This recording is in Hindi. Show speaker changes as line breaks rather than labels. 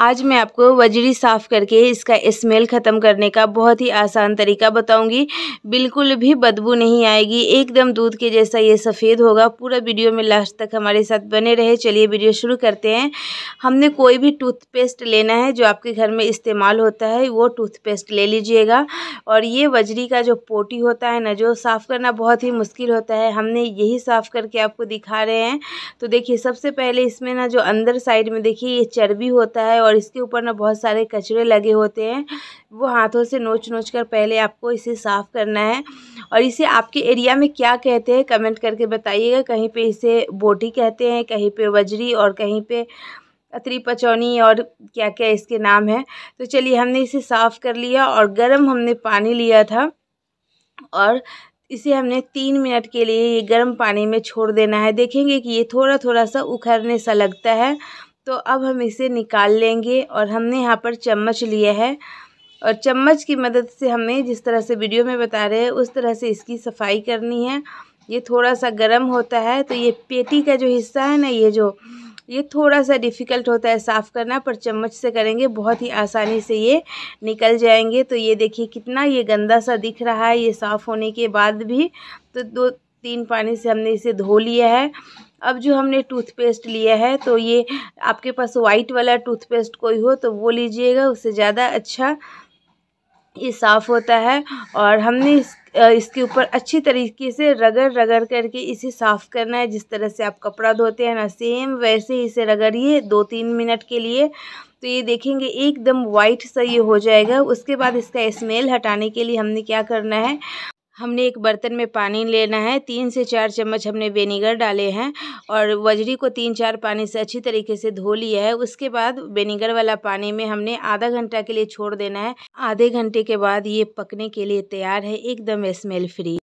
आज मैं आपको वजरी साफ़ करके इसका स्मेल ख़त्म करने का बहुत ही आसान तरीका बताऊंगी बिल्कुल भी बदबू नहीं आएगी एकदम दूध के जैसा ये सफ़ेद होगा पूरा वीडियो में लास्ट तक हमारे साथ बने रहे चलिए वीडियो शुरू करते हैं हमने कोई भी टूथपेस्ट लेना है जो आपके घर में इस्तेमाल होता है वो टूथपेस्ट ले लीजिएगा और ये वजरी का जो पोटी होता है ना जो साफ़ करना बहुत ही मुश्किल होता है हमने यही साफ़ करके आपको दिखा रहे हैं तो देखिए सबसे पहले इसमें ना जो अंदर साइड में देखिए ये चर्बी होता है और इसके ऊपर ना बहुत सारे कचरे लगे होते हैं वो हाथों से नोच नोच कर पहले आपको इसे साफ़ करना है और इसे आपके एरिया में क्या कहते हैं कमेंट करके बताइएगा कहीं पे इसे बोटी कहते हैं कहीं पे वजरी और कहीं पे अतरी पचौनी और क्या क्या इसके नाम है तो चलिए हमने इसे साफ़ कर लिया और गर्म हमने पानी लिया था और इसे हमने तीन मिनट के लिए ये गर्म पानी में छोड़ देना है देखेंगे कि ये थोड़ा थोड़ा सा उखड़ने सा लगता है तो अब हम इसे निकाल लेंगे और हमने यहाँ पर चम्मच लिया है और चम्मच की मदद से हमें जिस तरह से वीडियो में बता रहे हैं उस तरह से इसकी सफाई करनी है ये थोड़ा सा गर्म होता है तो ये पेटी का जो हिस्सा है ना ये जो ये थोड़ा सा डिफ़िकल्ट होता है साफ़ करना पर चम्मच से करेंगे बहुत ही आसानी से ये निकल जाएंगे तो ये देखिए कितना ये गंदा सा दिख रहा है ये साफ़ होने के बाद भी तो दो तीन पानी से हमने इसे धो लिया है अब जो हमने टूथपेस्ट लिया है तो ये आपके पास वाइट वाला टूथपेस्ट कोई हो तो वो लीजिएगा उससे ज़्यादा अच्छा ये साफ़ होता है और हमने इस इसके ऊपर अच्छी तरीके से रगड़ रगड़ करके इसे साफ़ करना है जिस तरह से आप कपड़ा धोते हैं ना सेम वैसे ही इसे रगड़िए दो तीन मिनट के लिए तो ये देखेंगे एकदम वाइट सा ये हो जाएगा उसके बाद इसका स्मेल हटाने के लिए हमने क्या करना है हमने एक बर्तन में पानी लेना है तीन से चार चम्मच हमने वेनेगर डाले हैं और बजरी को तीन चार पानी से अच्छी तरीके से धो लिया है उसके बाद वेनेगर वाला पानी में हमने आधा घंटा के लिए छोड़ देना है आधे घंटे के बाद ये पकने के लिए तैयार है एकदम स्मेल फ्री